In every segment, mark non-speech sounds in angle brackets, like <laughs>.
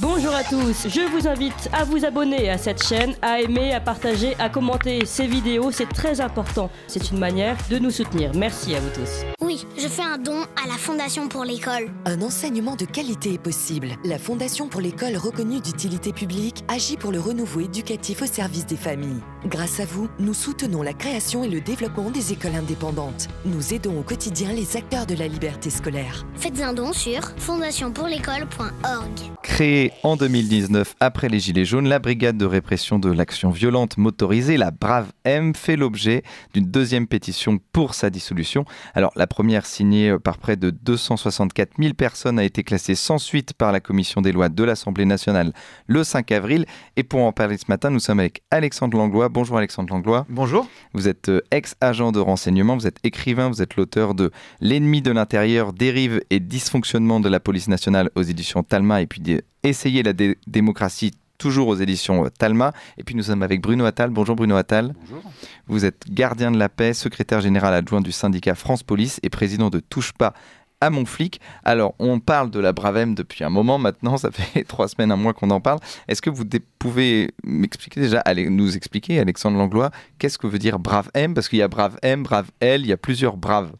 Бонус tous. Je vous invite à vous abonner à cette chaîne, à aimer, à partager, à commenter ces vidéos. C'est très important. C'est une manière de nous soutenir. Merci à vous tous. Oui, je fais un don à la Fondation pour l'école. Un enseignement de qualité est possible. La Fondation pour l'école reconnue d'utilité publique agit pour le renouveau éducatif au service des familles. Grâce à vous, nous soutenons la création et le développement des écoles indépendantes. Nous aidons au quotidien les acteurs de la liberté scolaire. Faites un don sur fondationpourlécole.org. Créé en 2000, 2019, après les Gilets jaunes, la brigade de répression de l'action violente motorisée, la Brave M, fait l'objet d'une deuxième pétition pour sa dissolution. Alors, la première, signée par près de 264 000 personnes, a été classée sans suite par la commission des lois de l'Assemblée nationale le 5 avril. Et pour en parler ce matin, nous sommes avec Alexandre Langlois. Bonjour Alexandre Langlois. Bonjour. Vous êtes euh, ex-agent de renseignement, vous êtes écrivain, vous êtes l'auteur de L'ennemi de l'intérieur, dérive et dysfonctionnement de la police nationale aux éditions Talma et puis des Essayez la démocratie toujours aux éditions euh, Talma. Et puis nous sommes avec Bruno Attal. Bonjour Bruno Attal. Bonjour. Vous êtes gardien de la paix, secrétaire général adjoint du syndicat France Police et président de Touche pas à mon flic. Alors on parle de la brave M depuis un moment maintenant, ça fait <laughs> trois semaines, un mois qu'on en parle. Est-ce que vous pouvez m'expliquer déjà, nous expliquer Alexandre Langlois, qu'est-ce que veut dire Brave M Parce qu'il y a Brave M, Brave L, il y a plusieurs Braves.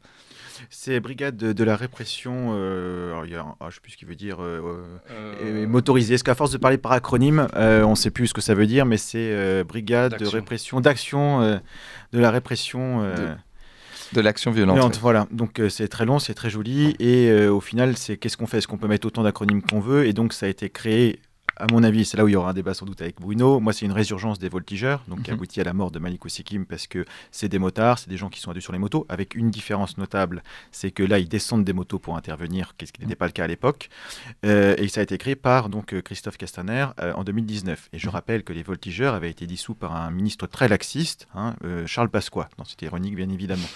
C'est brigade de, la répression. Euh, ah, je ne sais plus ce qu'il veut dire. Euh, euh, motorisée. Est-ce qu'à force de parler par acronyme, on ne sait plus ce que ça veut dire, mais c'est brigade de répression, d'action, de la répression. De l'action violente. Voilà, donc c'est très long, c'est très joli, et au final, c'est qu'est-ce qu'on fait Est-ce qu'on peut mettre autant d'acronymes qu'on veut Et donc ça a été créé à mon avis, c'est là où il y aura un débat sans doute avec Bruno. Moi, c'est une résurgence des voltigeurs, donc qui mhm. aboutit à la mort de Malik Sikim, parce que c'est des motards, c'est des gens qui sont adus sur les motos, avec une différence notable, c'est que là, ils descendent des motos pour intervenir, ce qui n'était mhm. pas le cas à l'époque. Euh, et ça a été créé par donc euh, Christophe Castaner euh, en 2019. Et je mhm. rappelle que les voltigeurs avaient été dissous par un ministre très laxiste, hein, Charles Pasqua. C'était ironique, bien évidemment.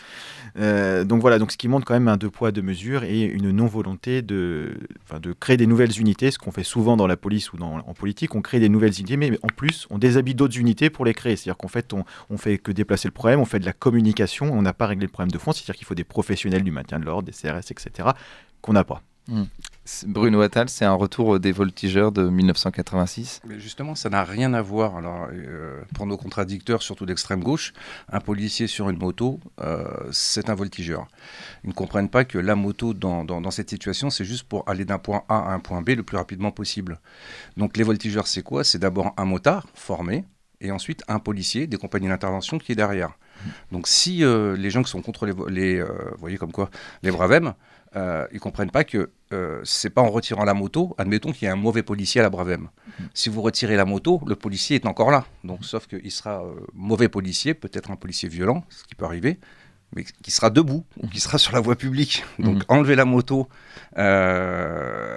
donc voilà, donc ce qui montre quand même un deux poids deux mesures et une non volonté de, de créer des nouvelles unités, ce qu'on fait souvent dans la police ou dans en, politique, on crée des nouvelles idées, mais en plus, on déshabille d'autres unités pour les créer. C'est-à-dire qu'en fait, on, ne fait que déplacer le problème, on fait de la communication, on n'a pas réglé le problème de fond, c'est-à-dire qu'il faut des professionnels du maintien de l'ordre, des CRS, etc., qu'on n'a pas. Hmm. Bruno Attal, c'est un retour des voltigeurs de 1986 Mais Justement, ça n'a rien à voir. Alors, euh, pour nos contradicteurs, surtout d'extrême gauche, un policier sur une moto, euh, c'est un voltigeur. Ils ne comprennent pas que la moto, dans, cette situation, c'est juste pour aller d'un point A à un point B le plus rapidement possible. Donc, les voltigeurs, c'est quoi C'est d'abord un motard formé, et ensuite un policier des compagnies d'intervention qui est derrière. Hmm. Donc si euh, les gens qui sont contre les, les voyez comme quoi les Bravem ils euh, ils comprennent pas que ce euh, c'est pas en retirant la moto, admettons qu'il y a un mauvais policier à la Bravem. Mhm. Si vous retirez la moto, le policier est encore là. Donc, sauf qu'il sera euh, mauvais policier, peut-être un policier violent, ce qui peut arriver, mais qui sera debout qui sera sur la voie publique. Mhm. Donc, enlever la moto,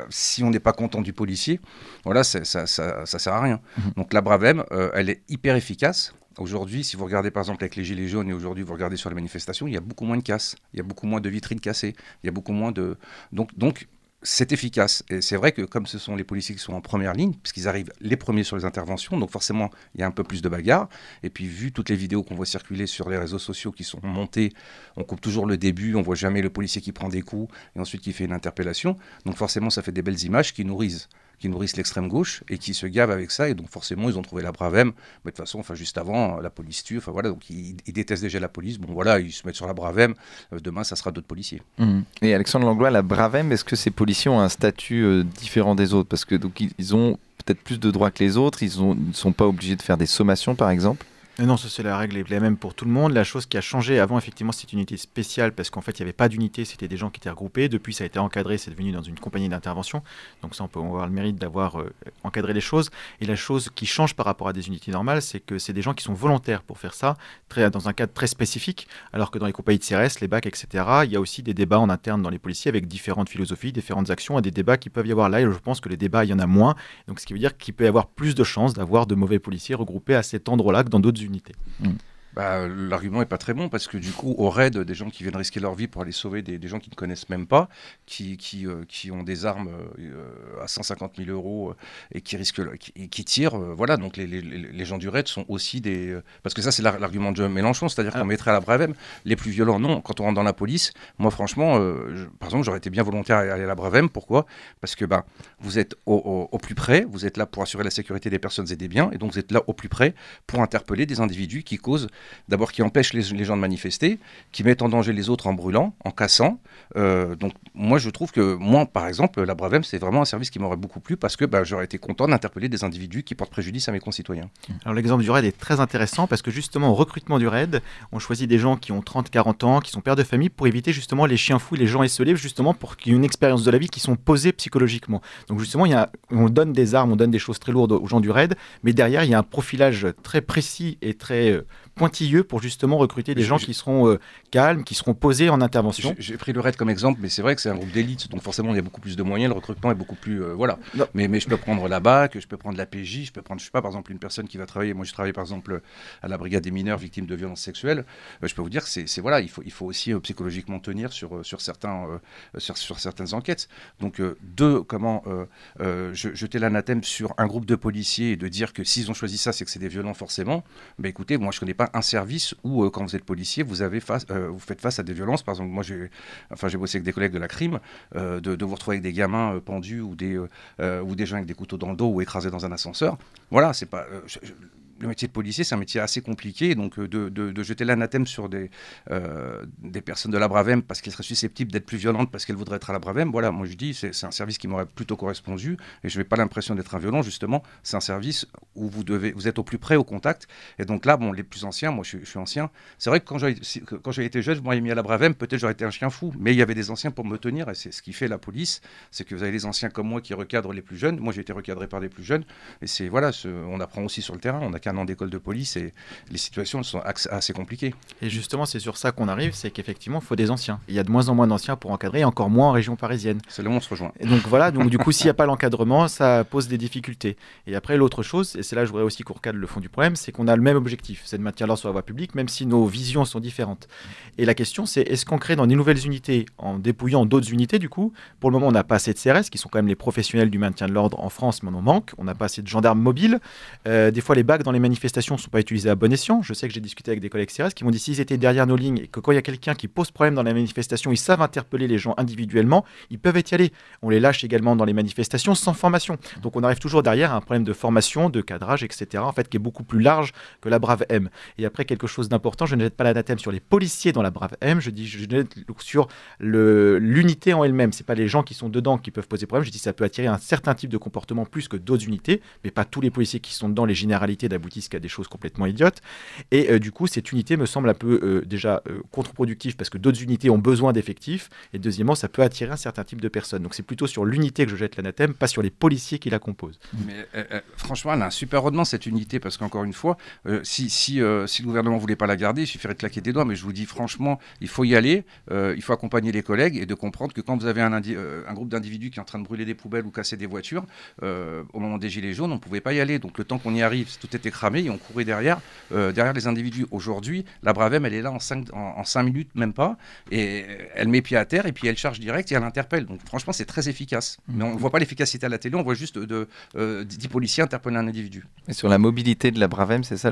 si on n'est pas content du policier, voilà, ça, ça, ça, sert à rien. Mhm. Donc, la Bravem, elle est hyper efficace. Aujourd'hui, si vous regardez par exemple avec les Gilets jaunes et aujourd'hui vous regardez sur les manifestations, il y a beaucoup moins de casses, il y a beaucoup moins de vitrines cassées, il y a beaucoup moins de... Donc, donc c'est efficace. Et c'est vrai que comme ce sont les policiers qui sont en première ligne, puisqu'ils arrivent les premiers sur les interventions, donc forcément, il y a un peu plus de bagarres. Et puis, vu toutes les vidéos qu'on voit circuler sur les réseaux sociaux qui sont montées, on coupe toujours le début, on voit jamais le policier qui prend des coups et ensuite qui fait une interpellation. Donc forcément, ça fait des belles images qui nourrissent qui nourrissent l'extrême gauche et qui se gavent avec ça. Et donc forcément, ils ont trouvé la Bravem. Mais de toute façon, enfin, juste avant, la police tue. Enfin voilà, donc ils, détestent déjà la police. Bon voilà, ils se mettent sur la Bravem. Euh, demain, ça sera d'autres policiers. Mmh. Et Alexandre Langlois, la Bravem, est-ce que ces policiers ont un statut euh, différent des autres Parce que donc ils ont peut-être plus de droits que les autres. Ils ne sont pas obligés de faire des sommations, par exemple non, ça c'est la règle est la même pour tout le monde. La chose qui a changé avant, effectivement, c'est une unité spéciale parce qu'en fait, il n'y avait pas d'unité, c'était des gens qui étaient regroupés. Depuis, ça a été encadré, c'est devenu dans une compagnie d'intervention. Donc ça, on peut avoir le mérite d'avoir euh, encadré les choses. Et la chose qui change par rapport à des unités normales, c'est que c'est des gens qui sont volontaires pour faire ça, très, dans un cadre très spécifique, alors que dans les compagnies de CRS, les bacs, etc., il y a aussi des débats en interne dans les policiers avec différentes philosophies, différentes actions et des débats qui peuvent y avoir là. je pense que les débats, il y en a moins. Donc ce qui veut dire qu'il peut y avoir plus de chances d'avoir de mauvais policiers regroupés à cet endroit-là que dans d'autres unité. Mm. Bah, l'argument n'est pas très bon parce que du coup, au raid, des gens qui viennent risquer leur vie pour aller sauver des, gens qui ne connaissent même pas, qui, qui, euh, qui ont des armes euh, à 150 000 euros euh, et qui risquent et qui tirent. voilà, donc les, les, les, gens du raid sont aussi des. parce que ça, c'est l'argument de Mélenchon, c'est-à-dire ah. qu'on mettrait à la Bravem les plus violents. Non, quand on rentre dans la police, moi, franchement, par exemple, j'aurais été bien volontaire à aller à la Bravem. Pourquoi Parce que bah, vous êtes au, au, plus près, vous êtes là pour assurer la sécurité des personnes et des biens, et donc vous êtes là au plus près pour interpeller des individus qui causent d'abord qui empêche les, les, gens de manifester, qui mettent en danger les autres en brûlant, en cassant. Euh, donc moi je trouve que moi par exemple la Bravem c'est vraiment un service qui m'aurait beaucoup plu parce que bah, j'aurais été content d'interpeller des individus qui portent préjudice à mes concitoyens. Alors l'exemple du RAID est très intéressant parce que justement au recrutement du RAID, on choisit des gens qui ont 30-40 ans, qui sont pères de famille pour éviter justement les chiens fous, les gens esselés, justement pour qu'ils y une expérience de la vie qui sont posées psychologiquement. Donc justement il y a, on donne des armes, on donne des choses très lourdes aux gens du RAID, mais derrière il y a un profilage très précis et très euh, pointu pour justement recruter des gens qui seront euh, calmes, qui seront posés en intervention. J'ai pris le RAID comme exemple, mais c'est vrai que c'est un groupe d'élite, donc forcément il y a beaucoup plus de moyens, le recrutement est beaucoup plus. Euh, voilà. Mais, mais je peux prendre la BAC, je peux prendre la PJ, je peux prendre, je sais pas, par exemple, une personne qui va travailler. Moi je travaille par exemple à la brigade des mineurs victimes de violences sexuelles. Euh, je peux vous dire que c'est voilà, il faut, il faut aussi psychologiquement tenir sur, sur, certains, sur, certaines enquêtes. Donc, deux, comment jeter l'anathème sur un groupe de policiers et de dire que s'ils ont choisi ça, c'est que c'est des violents forcément. Mais ben, écoutez, moi je connais pas un service où, euh, quand vous êtes policier, vous, avez face, euh, vous faites face à des violences. Par exemple, moi, j'ai enfin, bossé avec des collègues de la crime, euh, de, vous retrouver avec des gamins pendus ou des, ou des gens avec des couteaux dans le dos ou écrasés dans un ascenseur. Voilà, c'est pas le métier de policier, c'est un métier assez compliqué. Donc, euh, de, jeter l'anathème sur des, euh, des personnes de la Bravem parce qu'elles seraient susceptibles d'être plus violentes parce qu'elles voudraient être à la Bravem, voilà, moi je dis, c'est un service qui m'aurait plutôt correspondu. Et je n'ai pas l'impression d'être un violent, justement. C'est un service où vous, devez, vous êtes au plus près, au contact. Et donc là, bon, les plus anciens, moi je, suis ancien. C'est vrai que quand j'ai été jeune, je m'aurais mis à la Bravem, peut-être j'aurais été un chien fou. Mais il y avait des anciens pour me tenir. Et c'est ce qui fait la police, c'est que vous avez les anciens comme moi qui recadrent les plus jeunes. Moi, j'ai été recadré par les plus jeunes. Et c'est, voilà, on apprend aussi sur le terrain. On a un an d'école de police et les situations sont assez compliquées. Et justement, c'est sur ça qu'on arrive, c'est qu'effectivement, il faut des anciens. Il y a de moins en moins d'anciens pour encadrer, et encore moins en région parisienne. C'est le monde se rejoint. Et donc voilà, donc du coup, s'il n'y a <laughs> pas l'encadrement, ça pose des difficultés. Et après, l'autre chose, et c'est là je voudrais aussi qu'on recadre le fond du problème, c'est qu'on a le même objectif, c'est de maintenir l'ordre sur la voie publique, même si nos visions sont différentes. Et la question, c'est est-ce qu'on crée dans des nouvelles unités, en dépouillant d'autres unités, du coup, pour le moment, on n'a pas assez de CRS, qui sont quand même les professionnels du maintien de l'ordre en France, mais on en manque. On n'a pas assez de gendarmes mobiles. Euh, des fois, les bacs dans les manifestations ne sont pas utilisées à bon escient. Je sais que j'ai discuté avec des collègues CRS qui m'ont dit s'ils étaient derrière nos lignes et que quand il y a quelqu'un qui pose problème dans la manifestation, ils savent interpeller les gens individuellement, ils peuvent y aller. On les lâche également dans les manifestations sans formation. Donc on arrive toujours derrière un problème de formation, de cadrage, etc. En fait, qui est beaucoup plus large que la Brave M. Et après, quelque chose d'important, je ne jette pas l'anathème sur les policiers dans la Brave M, je dis je jette sur l'unité en elle-même. C'est pas les gens qui sont dedans qui peuvent poser problème. Je dis ça peut attirer un certain type de comportement plus que d'autres unités, mais pas tous les policiers qui sont dedans. les généralités d'abord qui a des choses complètement idiotes. Et euh, du coup, cette unité me semble un peu euh, déjà euh, contre-productive parce que d'autres unités ont besoin d'effectifs. Et deuxièmement, ça peut attirer un certain type de personnes. Donc c'est plutôt sur l'unité que je jette l'anathème, pas sur les policiers qui la composent. Mais franchement, elle a un super rendement cette unité parce qu'encore une fois, si, si, si, le gouvernement voulait pas la garder, il suffirait de claquer des doigts. Mais je vous dis franchement, il faut y aller, il faut accompagner les collègues et de comprendre que quand vous avez un, un groupe d'individus qui est en train de brûler des poubelles ou casser des voitures, au moment des Gilets jaunes, on ne pouvait pas y aller. Donc le temps qu'on y arrive, tout était cramé ils ont couru derrière, euh, derrière les individus. Aujourd'hui, la Bravem, elle est là en 5 en, cinq minutes, même pas, et elle met pied à terre et puis elle charge direct et elle interpelle. Donc franchement, c'est très efficace. Mais on ne mhm. voit pas l'efficacité à la télé, on voit juste euh, de, 10 euh, policiers interpeller un individu. Et sur la mobilité de la Bravem, c'est ça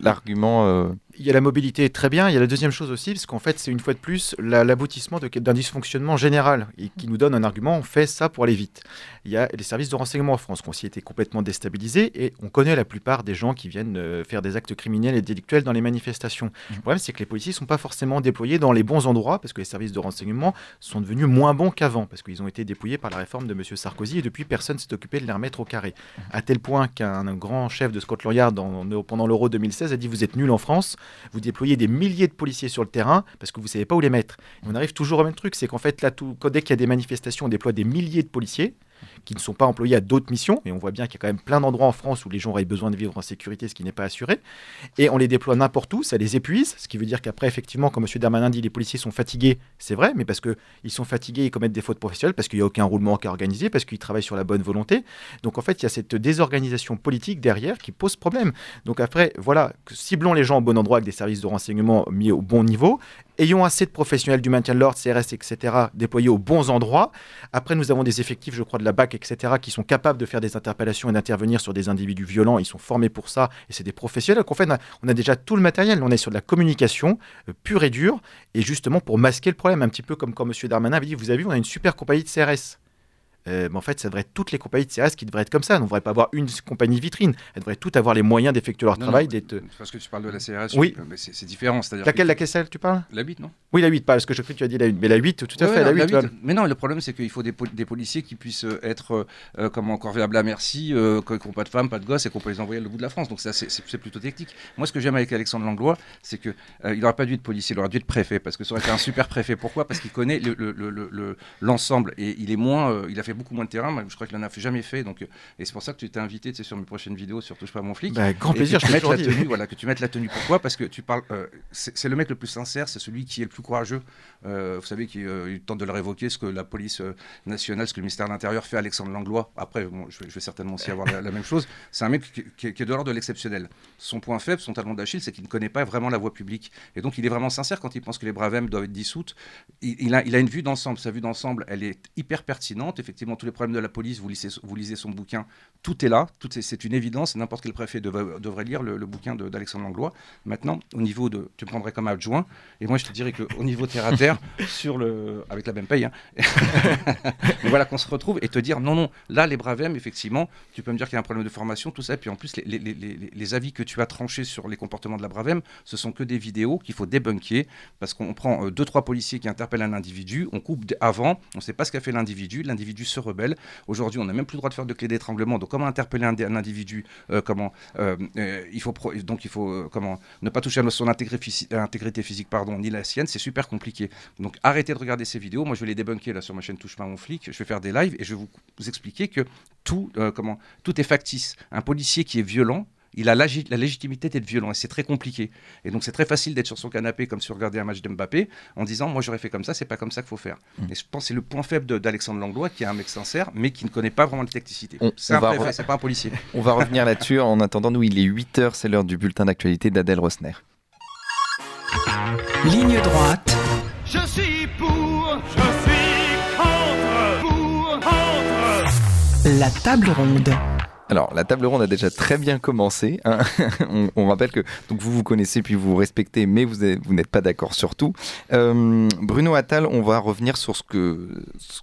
l'argument le, Il y a la mobilité, très bien. Il y a la deuxième chose aussi, parce qu'en fait, c'est une fois de plus l'aboutissement d'un dysfonctionnement général et qui nous donne un argument, on fait ça pour aller vite. Il y a les services de renseignement en France qui ont aussi été complètement déstabilisés et on connaît la plupart des gens qui viennent euh, faire des actes criminels et délictuels dans les manifestations. Le mhm. problème, c'est que les policiers ne sont pas forcément déployés dans les bons endroits parce que les services de renseignement sont devenus moins bons qu'avant parce qu'ils ont été dépouillés par la réforme de M. Sarkozy et depuis, personne s'est occupé de les remettre au carré. Mhm. À tel point qu'un grand chef de Scotland Yard pendant l'Euro 2016 a dit Vous êtes nuls en France, vous déployez des milliers de policiers sur le terrain parce que vous ne savez pas où les mettre. on arrive toujours au même truc c'est qu'en fait, là, tout, dès qu'il y a des manifestations, on déploie des milliers de policiers qui ne sont pas employés à d'autres missions. Et on voit bien qu'il y a quand même plein d'endroits en France où les gens auraient besoin de vivre en sécurité, ce qui n'est pas assuré. Et on les déploie n'importe où, ça les épuise, ce qui veut dire qu'après, effectivement, comme M. Darmanin dit, les policiers sont fatigués, c'est vrai, mais parce qu'ils sont fatigués, ils commettent des fautes professionnelles, parce qu'il n'y a aucun roulement qui est organisé, parce qu'ils travaillent sur la bonne volonté. Donc en fait, il y a cette désorganisation politique derrière qui pose problème. Donc après, voilà, ciblons les gens au bon endroit avec des services de renseignement mis au bon niveau ayons assez de professionnels du maintien de l'ordre, CRS, etc., déployés aux bons endroits. Après, nous avons des effectifs, je crois, de la BAC, etc., qui sont capables de faire des interpellations et d'intervenir sur des individus violents. Ils sont formés pour ça et c'est des professionnels. Donc, en fait, on a déjà tout le matériel. On est sur de la communication euh, pure et dure et justement pour masquer le problème, un petit peu comme quand M. Darmanin avait dit, vous avez vu, on a une super compagnie de CRS. Euh, mais en fait, ça devrait être toutes les compagnies de CRS qui devraient être comme ça. On ne devrait pas avoir une compagnie vitrine. Elles devraient toutes avoir les moyens d'effectuer leur travail. d'être... Euh, parce que tu parles de la CRS, oui. mais c'est, différent. C'est-à-dire Laquelle, que... la tu parles La 8, non Oui, la 8, pas, parce que je crois que tu as dit la 8. Mais la 8, tout à fait, la 8. mais non, le problème, c'est qu'il faut des, policiers qui puissent euh, être, comme encore à merci, qui n'ont pas de femmes, pas de gosses, et qu'on peut les envoyer au bout de la France. Donc ça, c'est, plutôt technique. Moi, ce que j'aime avec Alexandre Langlois, c'est qu'il il n'aurait pas dû être policier, il aurait dû être préfet, parce que ça aurait été un super préfet. Pourquoi Parce qu'il connaît le, et il est moins. il a beaucoup moins de terrain. je crois qu'il en a jamais fait. Donc, euh, et c'est pour ça que tu t'es invité tu sur mes prochaines vidéos, sur Touche pas mon flic. Bah, grand plaisir, je te la tenue, voilà, que tu mettes la tenue. Pourquoi Parce que tu parles. Euh, c'est le mec le plus sincère, c'est celui qui est le plus courageux. Euh, vous savez qu'il tente de le révoquer, ce que la police nationale, ce que le ministère de l'Intérieur fait à Alexandre Langlois. Après, je, vais, certainement aussi avoir la, même chose. C'est un mec qui, est de l'ordre de l'exceptionnel. Son point faible, son talent d'Achille, c'est qu'il ne connaît pas vraiment la voie publique. Et donc, il est vraiment sincère quand il pense que les Bravem doivent être dissoutes. il, a, il a une vue d'ensemble. Sa vue d'ensemble, elle est hyper pertinente. Effectivement, tous les problèmes de la police, vous lisez, vous lisez son bouquin, tout est là, tout c'est une évidence, n'importe quel préfet devrait, lire le, bouquin d'Alexandre Langlois. Maintenant, au niveau de, tu prendrais comme adjoint, et moi je te dirais qu'au niveau terre à terre, <laughs> sur le, avec la même paye, hein, <laughs> voilà qu'on se retrouve et te dire non, non, là les Bravem, effectivement, tu peux me dire qu'il y a un problème de formation, tout ça, et puis en plus les, avis que tu as tranchés sur les comportements de la Bravem, ce sont que des vidéos qu'il faut débunker, parce qu'on prend euh, deux, trois policiers qui interpellent un individu, on coupe avant, on ne sait pas ce qu'a fait l'individu, l'individu se Aujourd'hui, on n'a même plus le droit de faire de clé d'étranglement. Donc, comment interpeller un, individu euh, Comment euh, euh, Il faut donc il faut comment ne pas toucher à son intégrité physique, pardon, ni la sienne. C'est super compliqué. Donc, arrêtez de regarder ces vidéos. Moi, je vais les débunker là sur ma chaîne Touche pas mon flic. Je vais faire des lives et je vais vous, vous expliquer que tout comment tout est factice. Un policier qui est violent il a la, légitimité d'être violent et c'est très compliqué. Et donc c'est très facile d'être sur son canapé comme si regarder un match de Mbappé en disant moi j'aurais fait comme ça, c'est pas comme ça qu'il faut faire. Mm. Et je pense c'est le point faible d'Alexandre Langlois qui est un mec sincère mais qui ne connaît pas vraiment les tacticités. C'est un préfet, c'est pas un policier. <laughs> On va revenir là-dessus en attendant, nous il est 8h, c'est l'heure du bulletin d'actualité d'Adèle Rosner. Ligne droite. Je suis pour, je suis contre, pour, contre. La table ronde. Alors, la table ronde a déjà très bien commencé. Hein. <laughs> on, rappelle que donc vous vous connaissez puis vous vous respectez, mais vous, vous n'êtes pas d'accord sur tout. Euh, Bruno Attal, on va revenir sur ce que,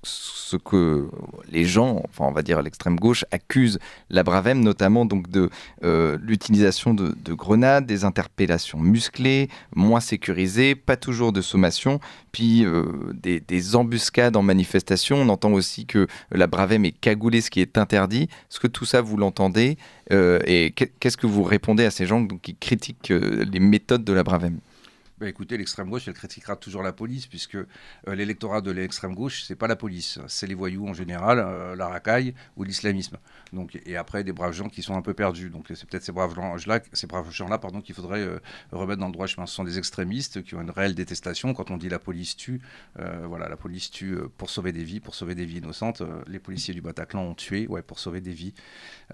ce que les gens, enfin on va dire l'extrême gauche, accusent la Bravem notamment donc de euh, l'utilisation de, grenades, des interpellations musclées, moins sécurisées, pas toujours de sommation, puis euh, des, des, embuscades en manifestation. On entend aussi que la Bravem est cagoulée, ce qui est interdit. Est-ce que tout ça vous vous l'entendez euh, et qu'est-ce que vous répondez à ces gens qui critiquent euh, les méthodes de la Bravem Ben bah, écoutez, l'extrême gauche, elle critiquera toujours la police, puisque euh, l'électorat de l'extrême gauche, c'est pas la police, c'est les voyous en général, la racaille ou l'islamisme. Donc, et après, des braves gens qui sont un peu perdus. Donc, c'est peut-être ces braves gens-là, ces braves gens-là, pardon, qu'il faudrait remettre dans le droit chemin. Ce sont des extrémistes qui ont une réelle détestation. Quand on dit la police tue, voilà, la police tue pour sauver des vies, pour sauver des vies innocentes. les policiers du Bataclan ont tué, ouais, pour sauver des vies.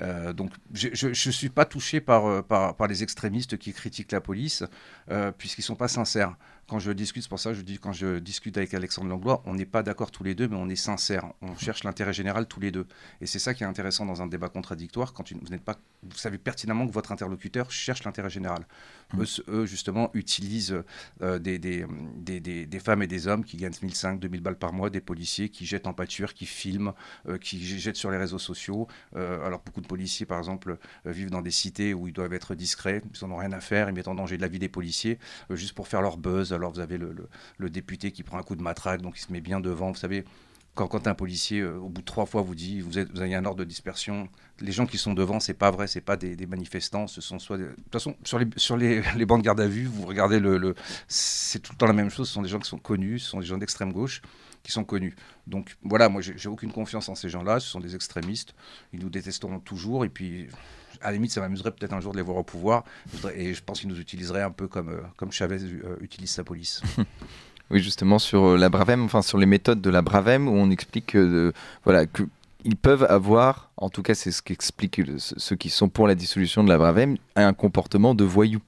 Euh, donc je ne suis pas touché euh, par, les extrémistes qui critiquent la police, euh, puisqu'ils ne sont pas sincères quand je discute, c'est pour ça que je dis, quand je discute avec Alexandre Langlois, on n'est pas d'accord tous les deux, mais on est sincère. On cherche l'intérêt général tous les deux. Et c'est ça qui est intéressant dans un débat contradictoire, quand vous n'êtes pas, vous savez pertinemment que votre interlocuteur cherche l'intérêt général. Mmh. Eux, justement, utilisent euh, des, des, des, des, femmes et des hommes qui gagnent 1500, 2000 balles par mois, des policiers qui jettent en pâture, qui filment, euh, qui jettent sur les réseaux sociaux. Euh, alors, beaucoup de policiers, par exemple, vivent dans des cités où ils doivent être discrets, ils n'en ont rien à faire, ils mettent en danger de la vie des policiers, juste pour faire leur buzz alors vous avez le, le, député qui prend un coup de matraque, donc il se met bien devant. Vous savez, quand, quand un policier, euh, au bout de trois fois, vous dit vous, êtes, vous, avez un ordre de dispersion, les gens qui sont devant, c'est pas vrai, c'est pas des, manifestants, ce sont soit. De toute façon, sur les, sur les, <laughs> les bancs de garde à vue, vous regardez le. C'est tout le temps la même chose, ce sont des gens qui sont connus, ce sont des gens d'extrême gauche qui sont connus. Donc voilà, moi j'ai aucune confiance en ces gens-là, ce sont des extrémistes, ils nous détesteront toujours, et puis à la limite, ça m'amuserait peut-être un jour de les voir au pouvoir. Et je pense qu'ils nous utiliseraient un peu comme, euh, comme Chavez euh, utilise sa police. <laughs> Oui, justement sur euh, la Bravem, enfin sur les méthodes de la Bravem, où on explique que, voilà, que peuvent avoir, en tout cas c'est ce qu'expliquent ceux qui sont pour la dissolution de la Bravem, un comportement de voyou.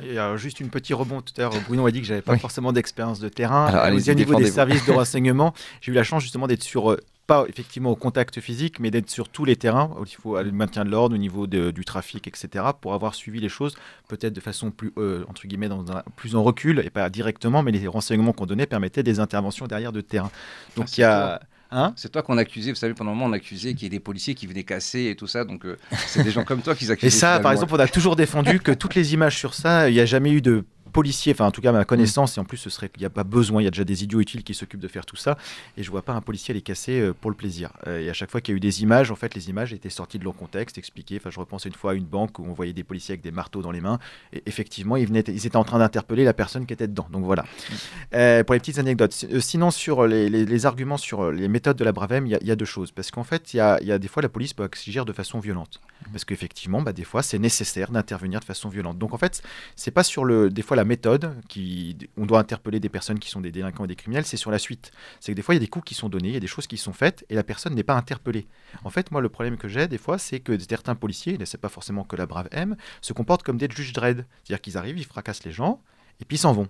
Il y a juste une petite rebond tout à l'heure. Bruno a dit que j'avais pas forcément d'expérience de terrain. au niveau des services de <laughs> renseignement, j'ai eu la chance justement d'être sur euh, pas effectivement au contact physique, mais d'être sur tous les terrains, au niveau du maintien de l'ordre, au niveau du trafic, etc., pour avoir suivi les choses, peut-être de façon plus, euh, entre guillemets, dans plus en recul, et pas directement, mais les renseignements qu'on donnait permettaient des interventions derrière de terrain. Donc ah, il y a... Hein c'est toi qu'on accusait, vous savez, pendant un moment, on accusait qu'il y ait des policiers qui venaient casser et tout ça, donc euh, c'est des gens comme toi qui accusaient Et ça, par exemple, on a toujours défendu que toutes les images sur ça, il n'y a jamais eu de policier, enfin en tout cas ma mm. connaissance, et en plus ce serait qu'il n'y a pas besoin, il y a déjà des idiots utiles qui s'occupent de faire tout ça, et je vois pas un policier les casser euh, pour le plaisir. Euh, et à chaque fois qu'il y a eu des images, en fait les images étaient sorties de leur contexte, expliquées, enfin je repense une fois à une banque où on voyait des policiers avec des marteaux dans les mains, et effectivement ils, venaient, ils étaient en train d'interpeller la personne qui était dedans, donc voilà. Mm. Euh, pour les petites anecdotes, sinon sur les, arguments sur les méthodes de la Bravem, il y, a deux choses, parce qu'en fait il y, y, a des fois la police peut agir de façon violente, mm. parce qu'effectivement bah, des fois c'est nécessaire d'intervenir de façon violente. Donc en fait c'est pas sur le, des fois la méthode qui, on doit interpeller des personnes qui sont des délinquants et des criminels, c'est sur la suite. C'est que des fois, il y a des coups qui sont donnés, il y a des choses qui sont faites, et la personne n'est pas interpellée. En fait, moi, le problème que j'ai des fois, c'est que certains policiers, et c'est pas forcément que la brave aime, se comportent comme des juges dread. C'est-à-dire qu'ils arrivent, ils fracassent les gens, et puis ils s'en vont.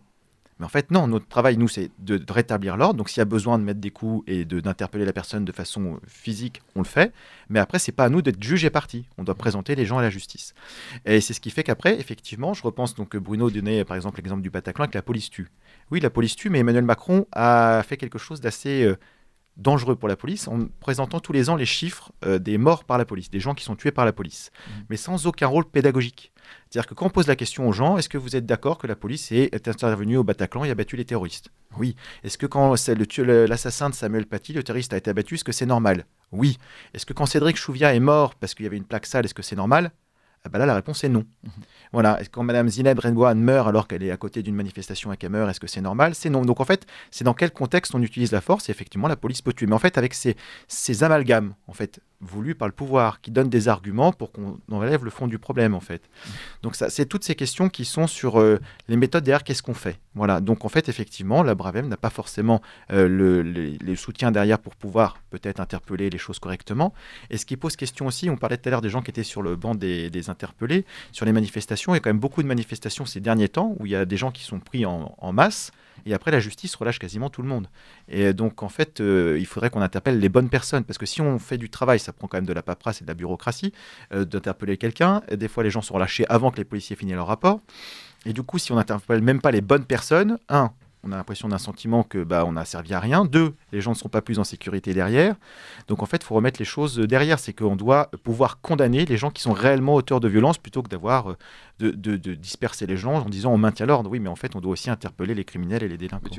Mais en fait, non, notre travail, nous, c'est de, rétablir l'ordre. Donc, s'il y a besoin de mettre des coups et d'interpeller la personne de façon euh, physique, on le fait. Mais après, c'est pas à nous d'être jugés et parti. On doit présenter les gens à la justice. Et c'est ce qui fait qu'après, effectivement, je repense donc que euh, Bruno donnait par exemple l'exemple du Bataclan que la police tue. Oui, la police tue, mais Emmanuel Macron a fait quelque chose d'assez. Euh, dangereux pour la police en présentant tous les ans les chiffres euh, des morts par la police, des gens qui sont tués par la police, mhm. mais sans aucun rôle pédagogique. C'est-à-dire que quand on pose la question aux gens, est-ce que vous êtes d'accord que la police est intervenue au Bataclan et a battu les terroristes Oui. Est-ce que quand l'assassin de Samuel Paty, le terroriste, a été abattu, est-ce que c'est normal Oui. Est-ce que quand Cédric Chouviat est mort parce qu'il y avait une plaque sale, est-ce que c'est normal ben là, la réponse est non. Mhm. est-ce Voilà. Quand Mme Zineb Renboan meurt alors qu'elle est à côté d'une manifestation à meurt, est-ce que c'est normal C'est non. Donc en fait, c'est dans quel contexte on utilise la force et effectivement, la police peut tuer. Mais en fait, avec ces, ces amalgames, en fait, voulu par le pouvoir, qui donne des arguments pour qu'on relève le fond du problème en fait. Donc c'est toutes ces questions qui sont sur euh, les méthodes derrière qu'est-ce qu'on fait. Voilà. Donc en fait effectivement, la Bravem n'a pas forcément euh, le, soutien derrière pour pouvoir peut-être interpeller les choses correctement. Et ce qui pose question aussi, on parlait tout à l'heure des gens qui étaient sur le banc des, interpellés, sur les manifestations. Il y a quand même beaucoup de manifestations ces derniers temps où il y a des gens qui sont pris en masse. Et après, la justice relâche quasiment tout le monde. Et donc, en fait, euh, il faudrait qu'on interpelle les bonnes personnes. Parce que si on fait du travail, ça prend quand même de la paperasse et de la bureaucratie euh, d'interpeller quelqu'un. Des fois, les gens sont relâchés avant que les policiers finissent leur rapport. Et du coup, si on n'interpelle même pas les bonnes personnes, un, on a l'impression d'un sentiment que bah on a servi à rien. Deux, les gens ne sont pas plus en sécurité derrière. Donc en fait, il faut remettre les choses derrière. C'est qu'on doit pouvoir condamner les gens qui sont réellement auteurs de violences plutôt que d'avoir euh, de, disperser les gens en disant on maintient l'ordre. Oui, mais en fait, on doit aussi interpeller les criminels et les délinquants.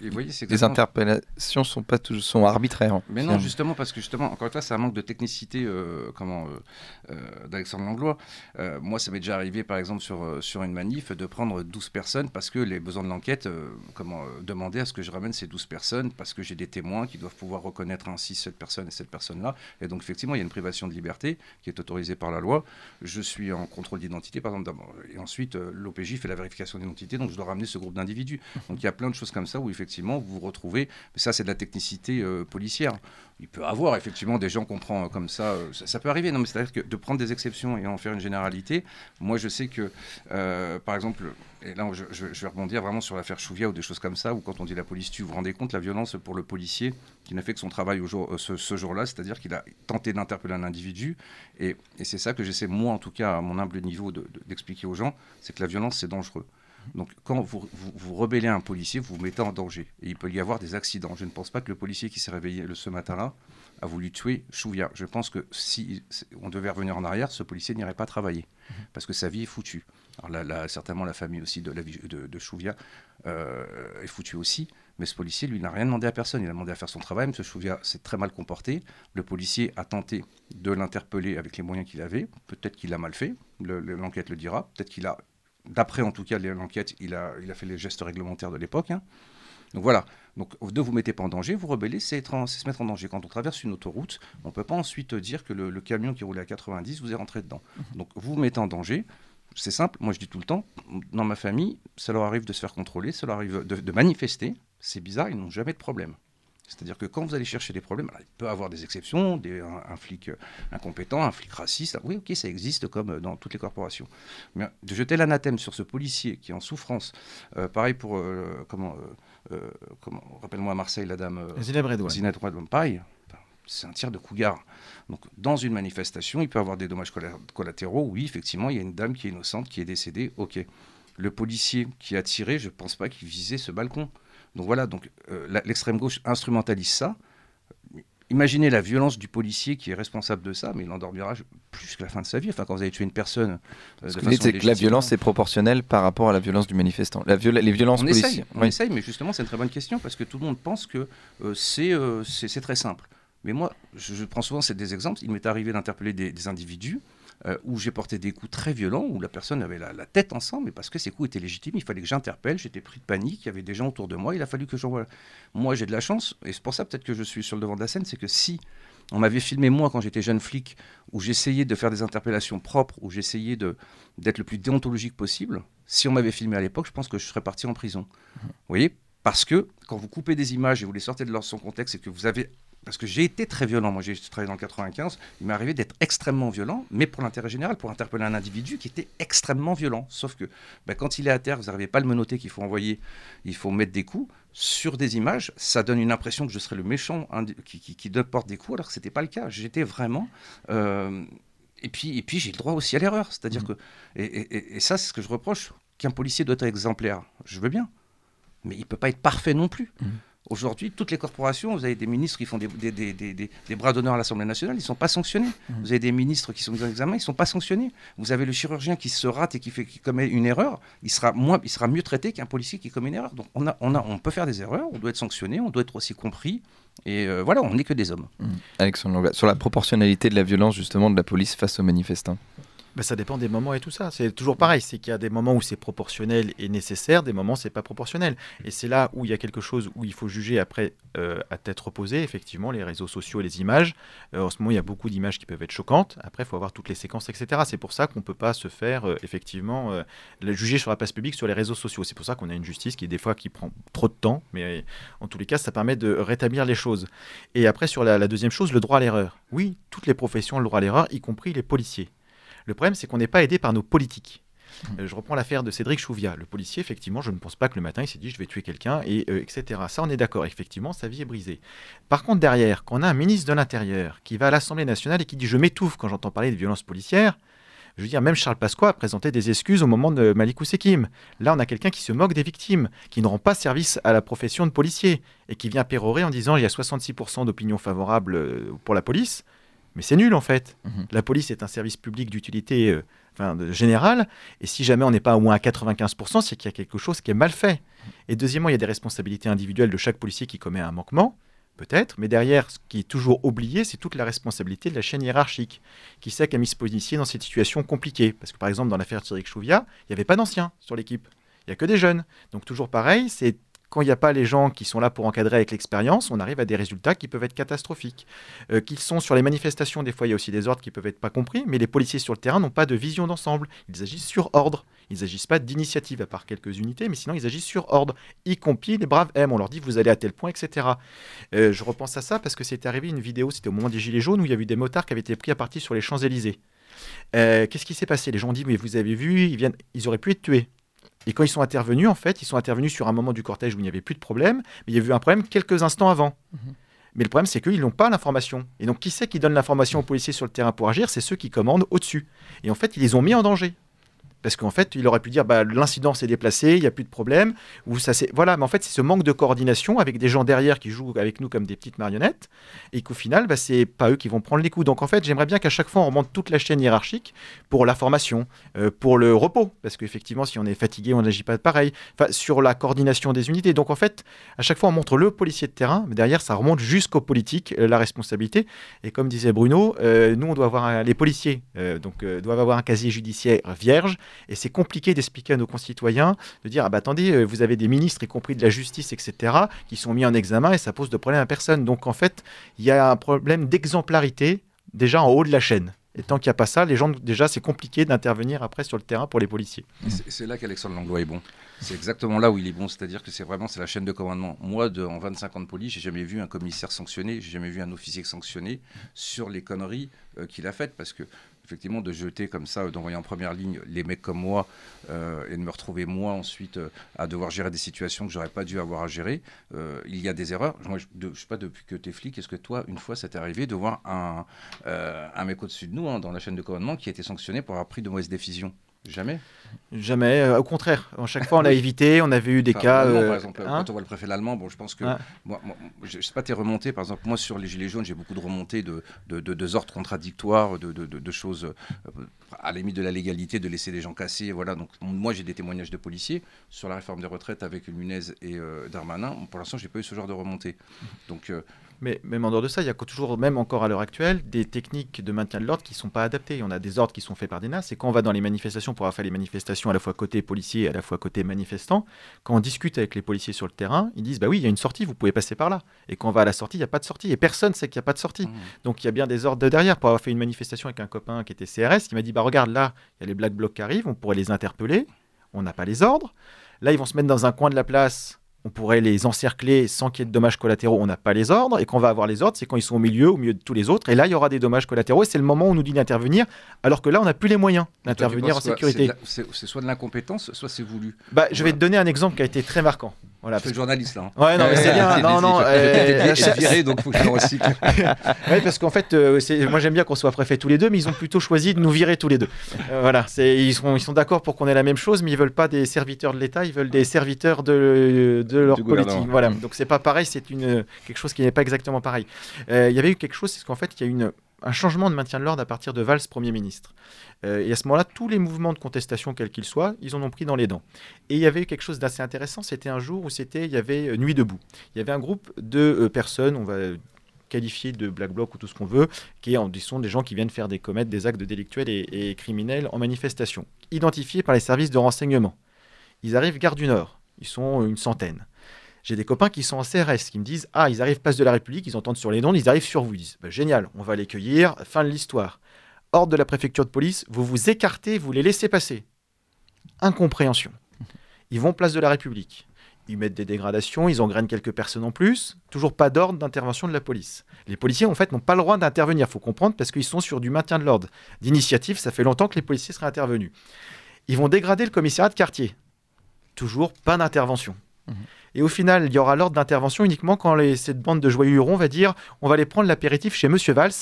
Les interpellations sont pas sont arbitraires. Hein, mais non, justement, parce que justement, encore une fois, c'est un manque de technicité euh, euh, euh, d'Alexandre Langlois. moi, ça m'est déjà arrivé, par exemple, sur, sur une manif, de prendre 12 personnes parce que les besoins de l'enquête comment demander à ce que je ramène ces 12 personnes parce que j'ai des témoins qui doivent pouvoir reconnaître ainsi cette personne et cette personne-là. Et donc, effectivement, il y a une privation de liberté qui est autorisée par la loi. Je suis en contrôle d'identité, par exemple, et ensuite, euh, l'OPJ fait la vérification d'identité, donc je dois ramener ce groupe d'individus. Donc il y a plein de choses comme ça où effectivement, vous vous retrouvez, ça c'est de la technicité euh, policière il peut avoir effectivement des gens qu'on prend euh, comme euh, ça, ça, peut arriver. Non, mais c'est-à-dire que de prendre des exceptions et en faire une généralité, moi je sais que, euh, par exemple, et là je, vais rebondir vraiment sur l'affaire Chouvia ou des choses comme ça, où quand on dit la police tu vous vous rendez compte la violence pour le policier qui n'a fait que son travail au ce, jour-là, c'est-à-dire qu'il a tenté d'interpeller un individu. Et, c'est ça que j'essaie, moi en tout cas, à mon humble niveau, d'expliquer aux gens, c'est que la violence c'est dangereux. Donc quand vous, vous, rebellez un policier, vous vous mettez en danger. Et il peut y avoir des accidents. Je ne pense pas que le policier qui s'est réveillé le, ce matin-là a voulu tuer Chouvia. Je pense que si on devait revenir en arrière, ce policier n'irait pas travailler mhm. parce que sa vie est foutue. Alors là, certainement la famille aussi de, la de, Chouvia euh, est foutue aussi. Mais ce policier, lui, n'a rien demandé à personne. Il a demandé à faire son travail. M. Chouvia s'est très mal comporté. Le policier a tenté de l'interpeller avec les moyens qu'il avait. Peut-être qu'il a mal fait. L'enquête le, dira. Peut-être qu'il a d'après en tout cas l'enquête, il a, il a fait les gestes réglementaires de l'époque. Hein. Donc voilà, donc ne vous mettez pas en danger, vous rebellez, c'est se mettre en danger. Quand on traverse une autoroute, on ne peut pas ensuite dire que le, camion qui roulait à 90 vous est rentré dedans. Mhm. Donc vous vous mettez en danger, c'est simple, moi je dis tout le temps, dans ma famille, ça leur arrive de se faire contrôler, ça leur arrive de manifester, c'est bizarre, ils n'ont jamais de problème. C'est-à-dire que quand vous allez chercher des problèmes, il peut avoir des exceptions, des, un, flic euh, incompétent, un flic raciste, oui, ok, ça existe comme euh, dans toutes les corporations. Mais de jeter l'anathème sur ce policier qui est en souffrance, euh, pareil pour, comment, rappelle-moi à Marseille, la dame Zineb Redouane. c'est un tir de cougar. Donc, dans une manifestation, il peut avoir des dommages collatéraux. Oui, effectivement, il y a une dame qui est innocente, qui est décédée. Ok. Le policier qui a tiré, je ne pense pas qu'il visait ce balcon. Donc voilà, donc euh, l'extrême gauche instrumentalise ça. Imaginez la violence du policier qui est responsable de ça, mais il endormira plus que la fin de sa vie. Enfin, quand vous avez tué une personne. Euh, que la violence est proportionnelle par rapport à la violence du manifestant. La les violences on Essaye, on essaye, mais justement, c'est une très bonne question parce que tout le monde pense que euh, c'est très simple. Mais moi, je, prends souvent ces, des exemples. Il m'est arrivé d'interpeller des, individus euh, où j'ai porté des coups très violents, où la personne avait la, la, tête ensemble, mais parce que ces coups étaient légitimes, il fallait que j'interpelle, j'étais pris de panique, il y avait des gens autour de moi, il a fallu que j'envoie. Moi, j'ai de la chance, et c'est pour ça peut-être que je suis sur le devant de la scène, c'est que si on m'avait filmé, moi, quand j'étais jeune flic, où j'essayais de faire des interpellations propres, où j'essayais d'être le plus déontologique possible, si on m'avait filmé à l'époque, je pense que je serais parti en prison. Mmh. Vous voyez Parce que quand vous coupez des images et vous les sortez de leur son contexte et que vous avez parce que j'ai été très violent. Moi, j'ai travaillé dans le 95. Il m'est arrivé d'être extrêmement violent, mais pour l'intérêt général, pour interpeller un individu qui était extrêmement violent. Sauf que ben, quand il est à terre, vous n'arrivez pas à le menoter qu'il faut envoyer, il faut mettre des coups. Sur des images, ça donne une impression que je serais le méchant qui, porte des coups, alors que ce n'était pas le cas. J'étais vraiment. Euh, et puis, et puis j'ai le droit aussi à l'erreur. C'est-à-dire mmh. que. Et, ça, c'est ce que je reproche qu'un policier doit être exemplaire. Je veux bien. Mais il ne peut pas être parfait non plus. Mmh. Aujourd'hui, toutes les corporations, vous avez des ministres qui font des, bras d'honneur à l'Assemblée nationale, ils ne sont pas sanctionnés. Mmh. Vous avez des ministres qui sont mis en examen, ils ne sont pas sanctionnés. Vous avez le chirurgien qui se rate et qui, fait, commet une erreur, il sera, moins, il sera mieux traité qu'un policier qui commet une erreur. Donc on, a, on, a, on peut faire des erreurs, on doit être sanctionné, on doit être aussi compris. Et euh, voilà, on n'est que des hommes. Mmh. Alexandre sur la proportionnalité de la violence justement de la police face aux manifestants. Bah, ça dépend des moments et tout ça. C'est toujours pareil, c'est qu'il y a des moments où c'est proportionnel et nécessaire, des moments où c'est pas proportionnel. Et c'est là où il y a quelque chose où il faut juger après euh, à tête reposée, effectivement, les réseaux sociaux et les images. Euh, en ce moment, il y a beaucoup d'images qui peuvent être choquantes. Après, il faut avoir toutes les séquences, etc. C'est pour ça qu'on ne peut pas se faire, euh, effectivement, juger sur la place publique sur les réseaux sociaux. C'est pour ça qu'on a une justice qui, des fois, qui prend trop de temps, mais en tous les cas, ça permet de rétablir les choses. Et après, sur la, la deuxième chose, le droit à l'erreur. Oui, toutes les professions ont le droit à l'erreur, y compris les policiers. Le problème, c'est qu'on n'est pas aidé par nos politiques. Mmh. Euh, je reprends l'affaire de Cédric Chouvia. Le policier, effectivement, je ne pense pas que le matin, il s'est dit je vais tuer quelqu'un, et, euh, etc. Ça, on est d'accord. Effectivement, sa vie est brisée. Par contre, derrière, quand on a un ministre de l'Intérieur qui va à l'Assemblée nationale et qui dit je m'étouffe quand j'entends parler de violences policières, je veux dire, même Charles Pasqua a présenté des excuses au moment de Malikou Sekim. Là, on a quelqu'un qui se moque des victimes, qui ne rend pas service à la profession de policier et qui vient pérorer en disant il y a 66% d'opinion favorable euh, pour la police. Mais c'est nul en fait. Mhm. La police est un service public d'utilité euh, générale, et si jamais on n'est pas au moins à 95%, c'est qu'il y a quelque chose qui est mal fait. Mhm. Et deuxièmement, il y a des responsabilités individuelles de chaque policier qui commet un manquement, peut-être, mais derrière, ce qui est toujours oublié, c'est toute la responsabilité de la chaîne hiérarchique, qui sait qu'a mis ce policier dans cette situation compliquée. Parce que par exemple, dans l'affaire Thierry Chouvia, il n'y avait pas d'anciens sur l'équipe, il n'y a que des jeunes. Donc toujours pareil, c'est quand il n'y a pas les gens qui sont là pour encadrer avec l'expérience, on arrive à des résultats qui peuvent être catastrophiques. Euh, qu'ils sont sur les manifestations, des fois il y a aussi des ordres qui peuvent être pas compris, mais les policiers sur le terrain n'ont pas de vision d'ensemble. Ils agissent sur ordre. Ils n'agissent pas d'initiative, à part quelques unités, mais sinon ils agissent sur ordre, y compris les braves M. On leur dit vous allez à tel point, etc. Euh, je repense à ça parce que c'est arrivé une vidéo, c'était au moment des Gilets jaunes, où il y a eu des motards qui avaient été pris à partie sur les Champs-Élysées. Euh, qu'est-ce qui s'est passé Les gens ont dit mais vous avez vu, ils, viennent, ils auraient pu être tués. Et quand ils sont intervenus, en fait, ils sont intervenus sur un moment du cortège où il n'y avait plus de problème, mais il y a eu un problème quelques instants avant. Mhm. Mais le problème, c'est qu'ils n'ont pas l'information. Et donc, qui c'est qui donne l'information aux policiers sur le terrain pour agir C'est ceux qui commandent au-dessus. Et en fait, ils les ont mis en danger. Parce qu'en fait, il aurait pu dire bah, l'incident s'est déplacé, il n'y a plus de problème. Ou ça voilà, mais en fait, c'est ce manque de coordination avec des gens derrière qui jouent avec nous comme des petites marionnettes et qu'au final, bah, c'est pas eux qui vont prendre les coups. Donc en fait, j'aimerais bien qu'à chaque fois, on remonte toute la chaîne hiérarchique pour la formation, euh, pour le repos. Parce qu'effectivement, si on est fatigué, on n'agit pas de pareil. sur la coordination des unités. Donc en fait, à chaque fois, on montre le policier de terrain, mais derrière, ça remonte jusqu'aux politiques, euh, la responsabilité. Et comme disait Bruno, euh, nous, on doit avoir les policiers donc, doivent avoir un casier judiciaire vierge et c'est compliqué d'expliquer à nos concitoyens, de dire, ah bah attendez, euh, vous avez des ministres, y compris de la justice, etc., qui sont mis en examen et ça pose de problème à personne. Donc en fait, il y a un problème d'exemplarité déjà en haut de la chaîne. Et tant qu'il n'y a pas ça, les gens, déjà, c'est compliqué d'intervenir après sur le terrain pour les policiers. C'est là qu'Alexandre Langlois est bon. C'est exactement là où il est bon, c'est-à-dire que c'est vraiment c'est la chaîne de commandement. Moi, de, en 25 ans de police, j'ai jamais vu un commissaire sanctionné, j'ai jamais vu un officier sanctionné sur les conneries euh, qu'il a faites, parce que effectivement, de jeter comme ça, d'envoyer en première ligne les mecs comme moi euh, et de me retrouver moi ensuite euh, à devoir gérer des situations que j'aurais pas dû avoir à gérer. Euh, il y a des erreurs. je, ne sais pas depuis que t'es es flic, est-ce que toi, une fois, ça t'est arrivé de voir un, mec au-dessus de nous hein, dans la chaîne de commandement qui a été sanctionné pour avoir pris de mauvaises décisions Jamais. Jamais, euh, au contraire. À chaque fois, on l'a évité. On avait eu des cas. Euh, par exemple, hein quand on voit le préfet l'allemand, bon, je pense que. Moi, je ne sais pas tes remontées. Par exemple, moi, sur les Gilets jaunes, j'ai beaucoup de remontées de, de, ordres contradictoires, de, de choses euh, à la de la légalité, de laisser les gens casser. Voilà. Donc, moi, j'ai des témoignages de policiers sur la réforme des retraites avec Munez et Darmanin. Pour l'instant, j'ai n'ai pas eu ce genre de remontées. Donc, mais même en dehors de ça, il y a toujours, même encore à l'heure actuelle, des techniques de maintien de l'ordre qui ne sont pas adaptées. On a des ordres qui sont faits par des NAS. Et quand on va dans les manifestations pour faire les manifestations à la fois côté policiers et à la fois côté manifestants quand on discute avec les policiers sur le terrain, ils disent Bah oui, il y a une sortie, vous pouvez passer par là. Et quand on va à la sortie, il n'y a pas de sortie. Et personne ne sait qu'il n'y a pas de sortie. Mmh. Donc il y a bien des ordres de derrière. Pour avoir fait une manifestation avec un copain qui était CRS, qui m'a dit Bah regarde, là, il y a les Black Blocs qui arrivent, on pourrait les interpeller. On n'a pas les ordres. Là, ils vont se mettre dans un coin de la place on pourrait les encercler sans qu'il y ait de dommages collatéraux, on n'a pas les ordres. Et quand on va avoir les ordres, c'est quand ils sont au milieu, au milieu de tous les autres. Et là, il y aura des dommages collatéraux. Et c'est le moment où on nous dit d'intervenir, alors que là, on n'a plus les moyens d'intervenir en sécurité. C'est soit de l'incompétence, soit c'est voulu. Bah, Je vais te donner un exemple qui a été très marquant. Voilà, le journaliste là. Hein. Ouais, non, mais c'est euh, bien. Non, non. Euh, viré, donc faut que je recycle. <laughs> Oui, parce qu'en fait, euh, moi j'aime bien qu'on soit préfet tous les deux, mais ils ont plutôt choisi de nous virer tous les deux. voilà, ils sont, ils sont d'accord pour qu'on ait la même chose, mais ils veulent pas des serviteurs de l'État, ils veulent des serviteurs de, de leur politique. Voilà, donc c'est pas pareil, c'est une quelque chose qui n'est pas exactement pareil. Il y avait eu quelque chose, c'est qu'en fait, il y a une un changement de maintien de l'ordre à partir de Valls, Premier ministre. Euh, et à ce moment-là, tous les mouvements de contestation, quels qu'ils soient, ils en ont pris dans les dents. Et il y avait eu quelque chose d'assez intéressant, c'était un jour où c'était, il y avait euh, Nuit debout. Il y avait un groupe de euh, personnes, on va qualifier de black bloc ou tout ce qu'on veut, qui sont des gens qui viennent faire des comètes, des actes délictuels et, et, criminels en manifestation, identifiés par les services de renseignement. Ils arrivent gare du Nord, ils sont une centaine. J'ai des copains qui sont en CRS qui me disent Ah, ils arrivent place de la République, ils entendent sur les noms, ils arrivent sur vous. Ils disent bah, Génial, on va les cueillir, fin de l'histoire. Hors de la préfecture de police, vous vous écartez, vous les laissez passer. Incompréhension. Ils vont place de la République. Ils mettent des dégradations, ils engrainent quelques personnes en plus. Toujours pas d'ordre d'intervention de la police. Les policiers, en fait, n'ont pas le droit d'intervenir, faut comprendre, parce qu'ils sont sur du maintien de l'ordre. D'initiative, ça fait longtemps que les policiers seraient intervenus. Ils vont dégrader le commissariat de quartier. Toujours pas d'intervention. Mmh. Et au final, il y aura l'ordre d'intervention uniquement quand cette bande de joyeux hurons va dire on va aller prendre l'apéritif chez Monsieur Valls,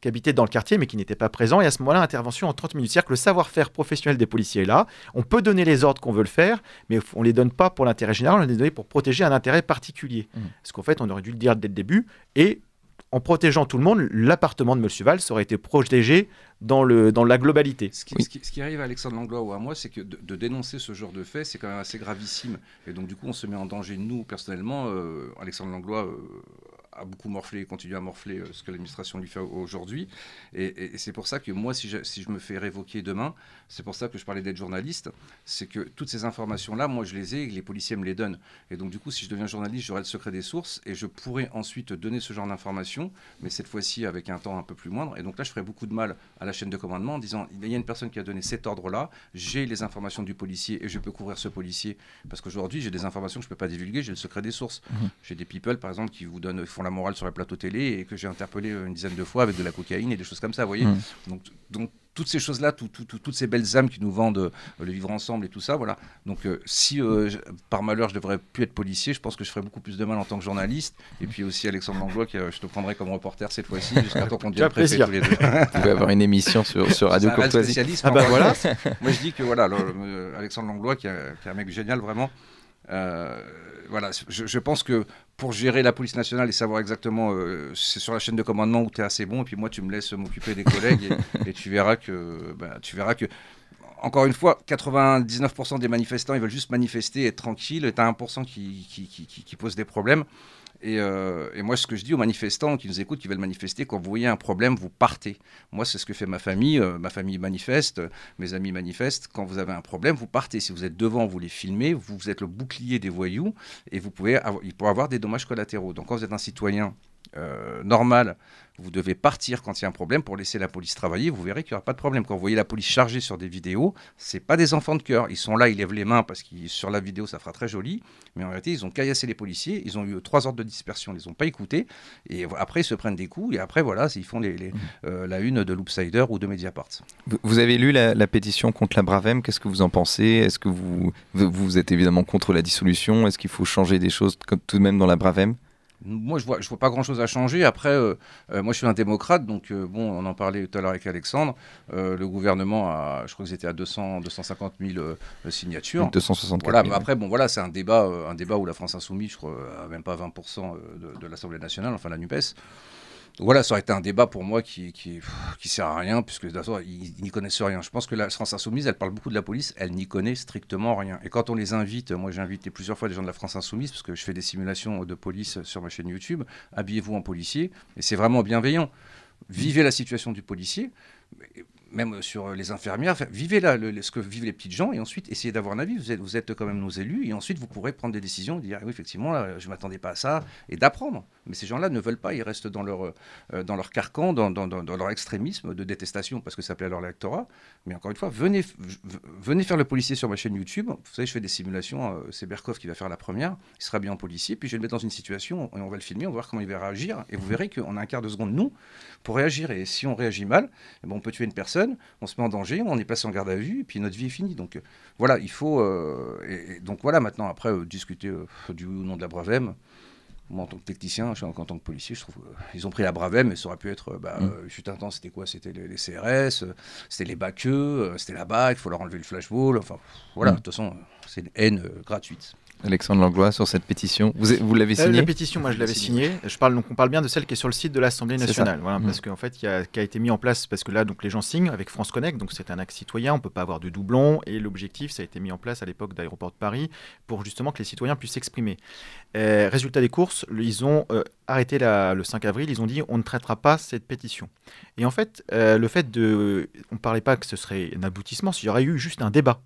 qui habitait dans le quartier mais qui n'était pas présent. Et à ce moment-là, intervention en 30 minutes. C'est-à-dire que le savoir-faire professionnel des policiers est là. On peut donner les ordres qu'on veut le faire, mais on ne les donne pas pour l'intérêt général, on les donne pour protéger un intérêt particulier. Mmh. Ce Parce qu'en fait, on aurait dû le dire dès le début. Et en protégeant tout le monde, l'appartement de M. Valls aurait été protégé dans, le, dans la globalité. Ce qui, arrive à Alexandre Langlois ou à moi, c'est que de, dénoncer ce genre de fait, c'est quand même assez gravissime. Et donc, du coup, on se met en danger, nous, personnellement, euh, Alexandre Langlois, euh, a beaucoup morflé et continue à morfler euh, ce que l'administration lui fait aujourd'hui. Et, c'est pour ça que moi, si je, me fais révoquer demain, c'est pour ça que je parlais d'être journaliste, c'est que toutes ces informations-là, moi, je les ai et les policiers me les donnent. Et donc, du coup, si je deviens journaliste, j'aurai le secret des sources et je pourrai ensuite donner ce genre d'informations, mais cette fois-ci avec un temps un peu plus moindre. Et donc là, je ferai beaucoup de mal à la chaîne de commandement en disant il y a une personne qui a donné cet ordre-là, j'ai les informations du policier et je peux couvrir ce policier. Parce qu'aujourd'hui, j'ai des informations que je ne peux pas divulguer, j'ai le secret des sources. Mmh. J'ai des people, par exemple, qui vous donnent, la morale sur les plateaux télé et que j'ai interpellé euh, une dizaine de fois avec de la cocaïne et des choses comme ça, vous voyez. Mmh. Donc, donc toutes ces choses-là, tout, tout, toutes ces belles âmes qui nous vendent euh, le vivre ensemble et tout ça, voilà. Donc, euh, si par malheur je devrais plus être policier, je pense que je ferais beaucoup plus de mal en tant que journaliste. Et puis aussi Alexandre Langlois, que je te prendrai comme reporter cette fois-ci, <laughs> jusqu'à temps qu'on devienne préfet les <laughs> avoir une émission sur, sur Radio Courtoisie. Ah bah voilà. Moi, je dis que voilà, Alexandre Langlois, qui est un mec génial vraiment. Euh, voilà, je, pense que pour gérer la police nationale et savoir exactement, euh, c'est sur la chaîne de commandement où tu es assez bon, et puis moi tu me laisses m'occuper des collègues, et, <laughs> tu verras que, ben, tu verras que, encore une fois, 99% des manifestants, ils veulent juste manifester, être tranquille. et tu as 1% qui, qui, pose des problèmes. Euh, et, moi, ce que je dis aux manifestants qui nous écoutent, qui veulent manifester, quand vous voyez un problème, vous partez. Moi, c'est ce que fait ma famille. Euh, ma famille manifeste, mes amis manifestent. Quand vous avez un problème, vous partez. Si vous êtes devant, vous les filmez, vous, êtes le bouclier des voyous et vous pouvez avoir, il avoir des dommages collatéraux. Donc, quand vous êtes un citoyen euh, normal, vous devez partir quand il y a un problème pour laisser la police travailler. Vous verrez qu'il n'y aura pas de problème. Quand vous voyez la police chargée sur des vidéos, c'est pas des enfants de cœur. Ils sont là, ils lèvent les mains parce que sur la vidéo, ça fera très joli. Mais en réalité, ils ont caillassé les policiers. Ils ont eu trois ordres de dispersion. Ils les ont pas écouté Et après, ils se prennent des coups. Et après, voilà, ils font les, mmh. euh, la une de Loopsider ou de Mediapart. Vous avez lu la, pétition contre la Bravem. Qu'est-ce que vous en pensez Est-ce que vous, vous êtes évidemment contre la dissolution Est-ce qu'il faut changer des choses tout de même dans la Bravem moi, je vois, vois pas grand-chose à changer. Après, euh, euh, moi, je suis un démocrate, donc euh, bon, on en parlait tout à l'heure avec Alexandre. le gouvernement a, je crois que c'était à 200, 250 000 signatures. 264 000. après, bon, voilà, c'est un débat, un débat où la France insoumise, je crois, même pas 20 de l'Assemblée nationale, enfin la Nupes voilà, ça aurait été un débat pour moi qui, qui, sert à rien, puisque d'ailleurs ils n'y connaissent rien. Je pense que la France Insoumise, elle parle beaucoup de la police, elle n'y connaît strictement rien. Et quand on les invite, moi j'ai invité plusieurs fois des gens de la France Insoumise, parce que je fais des simulations de police sur ma chaîne YouTube, habillez-vous en policier, et c'est vraiment bienveillant. Vivez la situation du policier, même sur les infirmières, vivez là ce que vivent les petites gens et ensuite essayez d'avoir un avis. Vous êtes, vous êtes, quand même nos élus et ensuite vous pourrez prendre des décisions et dire oui, effectivement, là, je ne m'attendais pas à ça et d'apprendre. Mais ces gens-là ne veulent pas, ils restent dans leur, euh, dans leur carcan, dans, dans, leur extrémisme de détestation parce que ça plaît à leur électorat. Mais encore une fois, venez, venez faire le policier sur ma chaîne YouTube. Vous savez, je fais des simulations, euh, c'est Berkov qui va faire la première, il sera bien en policier, puis je vais le mettre dans une situation et on va le filmer, on va voir comment il va réagir et vous mmh. verrez qu'on a un quart de seconde, nous, pour réagir. Et si on réagit mal, eh ben, on peut tuer une personne on se met en danger, on est placé en garde à vue, et puis notre vie est finie. Donc euh, voilà, il faut. Euh, donc voilà, maintenant, après, euh, discuter du nom de la Bravem moi en tant que technicien, en, en tant que policier, je trouve ils ont pris la Bravem, mais ça aurait pu être, bah, intense mm. c'était quoi C'était les, CRS, c'était les baqueux, c'était la bas il faut leur enlever le flashball, enfin voilà, mm. de toute façon, c'est une haine gratuite. Alexandre Langlois, sur cette pétition. Vous, l'avez euh, signée La pétition, moi, je l'avais signée. Je parle, donc, on parle bien de celle qui est sur le site de l'Assemblée nationale. Mmh. Parce qu'en fait, qui a, été mis en place, parce que là, donc, les gens signent avec France Connect, donc c'est un acte citoyen, on ne peut pas avoir de doublon Et l'objectif, ça a été mis en place à l'époque d'Aéroport de Paris pour justement que les citoyens puissent s'exprimer. Euh, résultat des courses, ils ont euh, arrêté le 5 avril, ils ont dit on ne traitera pas cette pétition. Et en fait, le fait de. On ne parlait pas que ce serait un aboutissement, s'il y aurait eu juste un débat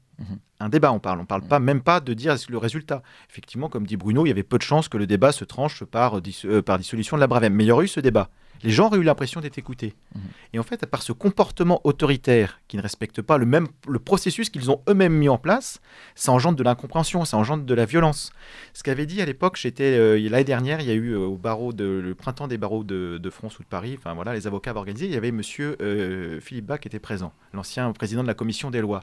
un débat. On parle, on parle mm. pas même pas de dire le résultat. Effectivement, comme dit Bruno, il y avait peu de chances que le débat se tranche par, euh, euh, par dissolution de la Bravem. Mais il y aurait eu ce débat les gens auraient eu l'impression d'être écoutés. Mhm. Et en fait, par ce comportement autoritaire qui ne respecte pas le, même, le processus qu'ils ont eux-mêmes mis en place, ça engendre de l'incompréhension, ça engendre de la violence. Ce qu'avait dit à l'époque, j'étais euh, l'année dernière, il y a eu euh, au barreau de, le printemps des barreaux de, de, France ou de Paris, enfin voilà, les avocats avaient organisé, il y avait monsieur euh, Philippe Bach qui était présent, l'ancien président de la commission des lois,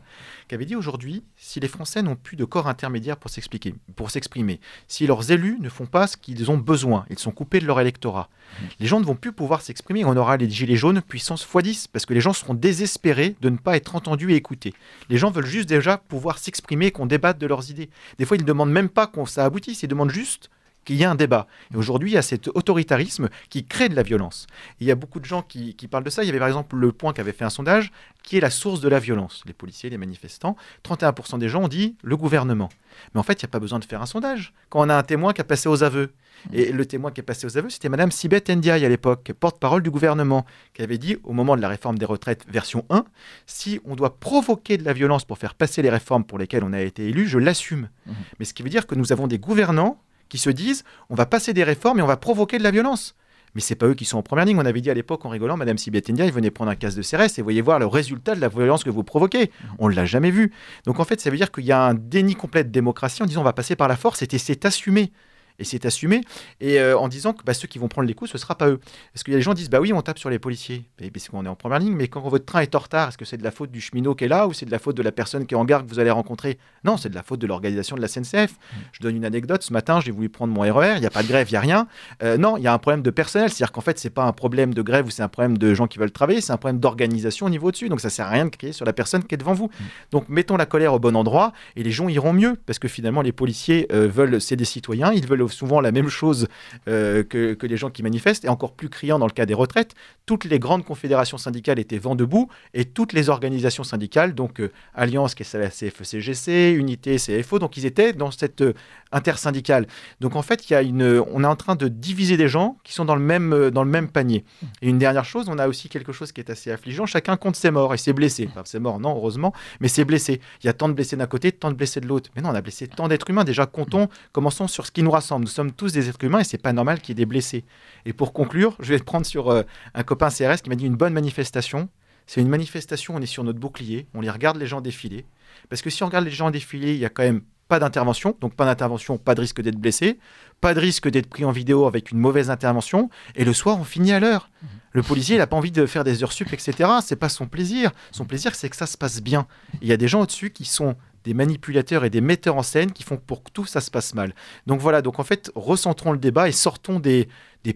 qui avait dit aujourd'hui, si les Français n'ont plus de corps intermédiaire pour s'expliquer, pour s'exprimer, si leurs élus ne font pas ce qu'ils ont besoin, ils sont coupés de leur électorat, mhm. les gens ne vont plus pouvoir pouvoir s'exprimer. On aura les gilets jaunes puissance x10 parce que les gens seront désespérés de ne pas être entendus et écoutés. Les gens veulent juste déjà pouvoir s'exprimer, qu'on débatte de leurs idées. Des fois, ils ne demandent même pas qu'on ça aboutisse, ils demandent juste qu'il y a un débat. Et aujourd'hui, il y a cet autoritarisme qui crée de la violence. il y a beaucoup de gens qui, parlent de ça. Il y avait par exemple Le Point qui avait fait un sondage qui est la source de la violence. Les policiers, les manifestants. 31% des gens ont dit le gouvernement. Mais en fait, il n'y a pas besoin de faire un sondage. Quand on a un témoin qui a passé aux aveux, et le témoin qui a passé aux aveux, c'était Madame Sibeth Ndiaye à l'époque, porte-parole du gouvernement, qui avait dit au moment de la réforme des retraites version 1, si on doit provoquer de la violence pour faire passer les réformes pour lesquelles on a été élu, je l'assume. Mmh. Mais ce qui veut dire que nous avons des gouvernants qui se disent on va passer des réformes et on va provoquer de la violence. Mais ce n'est pas eux qui sont en première ligne. On avait dit à l'époque en rigolant, Madame Sibétendia, il venait prendre un casse de CRS et voyez voir le résultat de la violence que vous provoquez. Mm. On ne l'a jamais vu. Donc en fait, ça veut dire qu'il y a un déni complet de démocratie en disant on va passer par la force et c'est assumé et c'est assumé, et euh, en disant que bah, ceux qui vont prendre les coups, ce ne sera pas eux. Parce que les gens disent, bah oui, on tape sur les policiers, mais, parce qu'on est en première ligne, mais quand votre train est en retard, est-ce que c'est de la faute du cheminot qui est là, ou c'est de la faute de la personne qui est en gare que vous allez rencontrer Non, c'est de la faute de l'organisation de la SNCF. Mm. Je donne une anecdote, ce matin, j'ai voulu prendre mon RER, e il n'y a pas de grève, il n'y a rien. Euh, non, il y a un problème de personnel, c'est-à-dire qu'en fait, c'est pas un problème de grève ou c'est un problème de gens qui veulent travailler, c'est un problème d'organisation au niveau dessus, donc ça sert à rien de crier sur la personne qui est devant vous. Mm. Donc mettons la colère au bon endroit, et les gens iront mieux, parce que finalement, les policiers euh, veulent, c'est des citoyens, ils veulent souvent la même chose euh, que, que, les gens qui manifestent, et encore plus criant dans le cas des retraites, toutes les grandes confédérations syndicales étaient vent debout, et toutes les organisations syndicales, donc euh, Alliance qui est la CFECGC, Unité, CFO, donc ils étaient dans cette euh, intersyndicale. Donc en fait, il y a une, on est en train de diviser des gens qui sont dans le, même, dans le même panier. Et une dernière chose, on a aussi quelque chose qui est assez affligeant, chacun compte ses morts et ses blessés. Enfin, ses morts, non, heureusement, mais ses blessés. Il y a tant de blessés d'un côté, tant de blessés de l'autre. Mais non, on a blessé tant d'êtres humains, déjà comptons, commençons sur ce qui nous rassemble. Nous sommes tous des êtres humains et c'est pas normal qu'il y ait des blessés. Et pour conclure, je vais prendre sur euh, un copain CRS qui m'a dit une bonne manifestation. C'est une manifestation, on est sur notre bouclier, on les regarde les gens défiler. Parce que si on regarde les gens défiler, il y a quand même pas d'intervention. Donc pas d'intervention, pas de risque d'être blessé, pas de risque d'être pris en vidéo avec une mauvaise intervention. Et le soir, on finit à l'heure. Mhm. Le policier, il n'a pas envie de faire des heures sup, etc. C'est pas son plaisir. Son plaisir, c'est que ça se passe bien. Il y a des gens au-dessus qui sont des manipulateurs et des metteurs en scène qui font pour que tout ça se passe mal. Donc voilà, donc en fait, recentrons le débat et sortons des,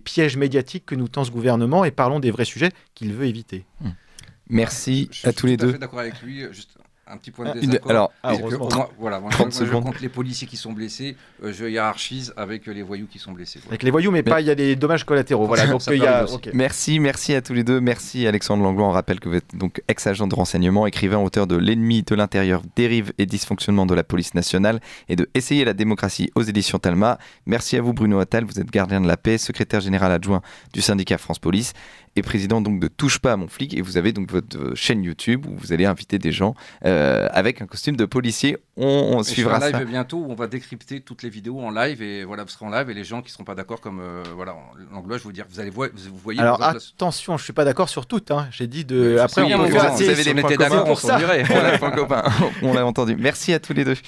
pièges médiatiques que nous tend ce gouvernement et parlons des vrais sujets qu'il veut éviter. Mmh. Merci à tous les deux. Je suis d'accord avec lui un petit point de ah, désaccord. Alors, ah, je, les policiers qui sont blessés, euh, je hiérarchise avec euh, les voyous qui sont blessés. Avec les voyous, mais, pas il y a des dommages collatéraux. <laughs> Merci, merci à tous les deux. Merci Alexandre Langlois. On rappelle que vous êtes donc ex-agent de renseignement, écrivain, auteur de L'ennemi de l'intérieur, dérive et dysfonctionnement de la police nationale et de Essayer la démocratie aux éditions Talma. Merci à vous Bruno Attal, vous êtes gardien de la paix, secrétaire général adjoint du syndicat France Police et président donc de Touche pas à mon flic. Et vous avez donc votre euh, chaîne YouTube où vous allez inviter des gens euh, avec un costume de policier. On, suivra ça. live bientôt on va décrypter toutes les vidéos en live et voilà, live et les gens qui ne seront pas d'accord, comme euh, voilà, l'anglois, je vous dire, vous allez voir, vous voyez. Alors attention, je suis pas d'accord sur toutes. Hein. J'ai dit de. Après, on va. vous avez les d'accord, on s'en On l'a entendu. Merci à tous les deux.